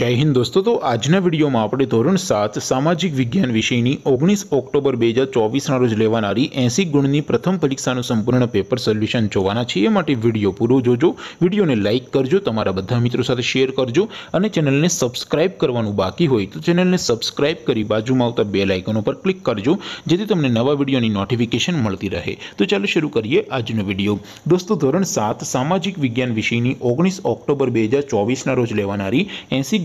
જય હિન્દ દોસ્તો તો આજના વિડીયોમાં આપણે ધોરણ સાત સામાજિક વિજ્ઞાન વિષયની ઓગણીસ ઓક્ટોબર બે હજાર ચોવીસના રોજ લેવાનારી એંસી ગુણની પ્રથમ પરીક્ષાનું સંપૂર્ણ પેપર સોલ્યુશન જોવાના છે એ માટે વિડીયો પૂરો જોજો વિડીયોને લાઇક કરજો તમારા બધા મિત્રો સાથે શેર કરજો અને ચેનલને સબસ્ક્રાઇબ કરવાનું બાકી હોય તો ચેનલને સબસ્ક્રાઇબ કરી બાજુમાં આવતા બે લાઇકન પર ક્લિક કરજો જેથી તમને નવા વિડીયોની નોટિફિકેશન મળતી રહે તો ચાલો શરૂ કરીએ આજનો વિડીયો દોસ્તો ધોરણ સાત સામાજિક વિજ્ઞાન વિષયની ઓગણીસ ઓક્ટોબર બે હજાર ચોવીસના રોજ લેવાનારી એંસી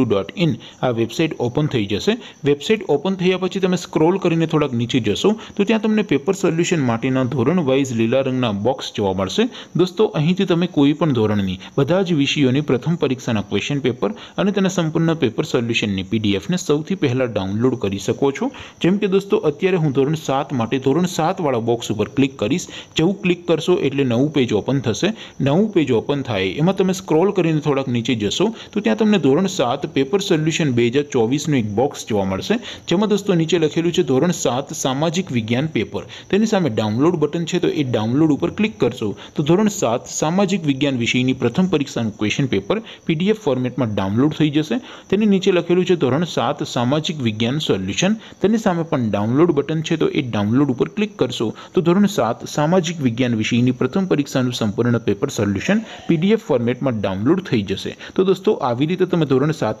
.in આ વેબસાઈટ ઓપન થઈ જશે વેબસાઈટ ઓપન થયા પછી તમે સ્ક્રોલ કરીને થોડક નીચે જશો તો ત્યાં તમને પેપર સોલ્યુશન માટેનો ધોરણ વાઈઝ લીલા રંગના બોક્સ જોવા મળશે દોસ્તો અહીંથી તમે કોઈ પણ ધોરણની બધા જ વિષયોની પ્રથમ પરીક્ષાના ક્વેશ્ચન પેપર અને તેના સંપૂર્ણ પેપર સોલ્યુશનની પીડીએફ ને સૌથી પહેલા ડાઉનલોડ કરી શકો છો જેમ કે દોસ્તો અત્યારે હું ધોરણ 7 માટે ધોરણ 7 વાળો બોક્સ ઉપર ક્લિક કરીશ જેવું ક્લિક કરશો એટલે નવું પેજ ઓપન થશે નવું પેજ ઓપન થાય એમાં તમે સ્ક્રોલ કરીને થોડક નીચે જશો તો ત્યાં તમને ધોરણ 7 पेपर सॉल्यूशन 2024 નો એક બોક્સ જોવા મળશે જેમ કે દોસ્તો નીચે લખેલું છે ધોરણ 7 સામાજિક વિજ્ઞાન પેપર તેની સામે ડાઉનલોડ બટન છે તો એ ડાઉનલોડ ઉપર ક્લિક કરશો તો ધોરણ 7 સામાજિક વિજ્ઞાન વિષયની પ્રથમ પરીક્ષાનું ક્વેશ્ચન પેપર PDF ફોર્મેટમાં ડાઉનલોડ થઈ જશે તેની નીચે લખેલું છે ધોરણ 7 સામાજિક વિજ્ઞાન સોલ્યુશન તેની સામે પણ ડાઉનલોડ બટન છે તો એ ડાઉનલોડ ઉપર ક્લિક કરશો તો ધોરણ 7 સામાજિક વિજ્ઞાન વિષયની પ્રથમ પરીક્ષાનું સંપૂર્ણ પેપર સોલ્યુશન PDF ફોર્મેટમાં ડાઉનલોડ થઈ જશે તો દોસ્તો આવી રીતે તમે ધોરણ 7